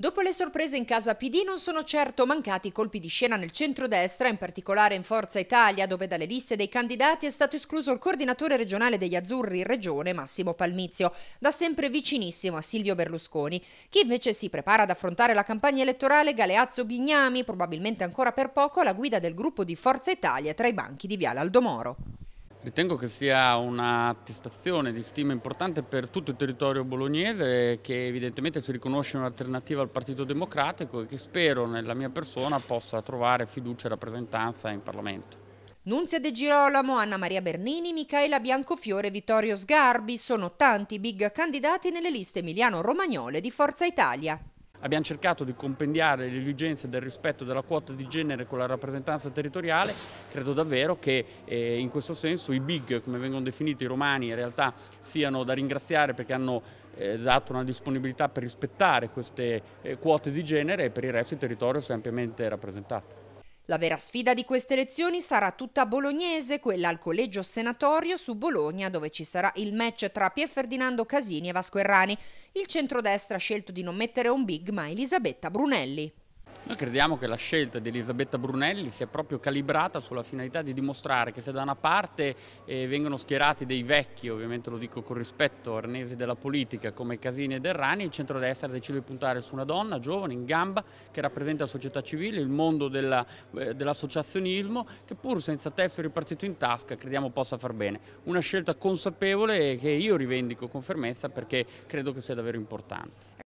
Dopo le sorprese in casa PD non sono certo mancati i colpi di scena nel centrodestra, in particolare in Forza Italia, dove dalle liste dei candidati è stato escluso il coordinatore regionale degli Azzurri in Regione, Massimo Palmizio, da sempre vicinissimo a Silvio Berlusconi. Chi invece si prepara ad affrontare la campagna elettorale Galeazzo Bignami, probabilmente ancora per poco alla guida del gruppo di Forza Italia tra i banchi di Viale Aldomoro. Ritengo che sia un'attestazione di stima importante per tutto il territorio bolognese che evidentemente si riconosce un'alternativa al Partito Democratico e che spero nella mia persona possa trovare fiducia e rappresentanza in Parlamento. Nunzia De Girolamo, Anna Maria Bernini, Michaela Biancofiore, Vittorio Sgarbi sono tanti big candidati nelle liste emiliano-romagnole di Forza Italia. Abbiamo cercato di compendiare le esigenze del rispetto della quota di genere con la rappresentanza territoriale, credo davvero che eh, in questo senso i big, come vengono definiti i romani, in realtà siano da ringraziare perché hanno eh, dato una disponibilità per rispettare queste eh, quote di genere e per il resto il territorio si è ampiamente rappresentato. La vera sfida di queste elezioni sarà tutta bolognese, quella al collegio senatorio su Bologna, dove ci sarà il match tra Pier Ferdinando Casini e Vasco Errani. Il centrodestra ha scelto di non mettere un big, ma Elisabetta Brunelli. Noi crediamo che la scelta di Elisabetta Brunelli sia proprio calibrata sulla finalità di dimostrare che se da una parte eh, vengono schierati dei vecchi, ovviamente lo dico con rispetto, arnesi della politica come Casini e Derrani, il centrodestra decide di puntare su una donna giovane, in gamba, che rappresenta la società civile, il mondo eh, dell'associazionismo, che pur senza tessere ripartito in tasca crediamo possa far bene. Una scelta consapevole che io rivendico con fermezza perché credo che sia davvero importante.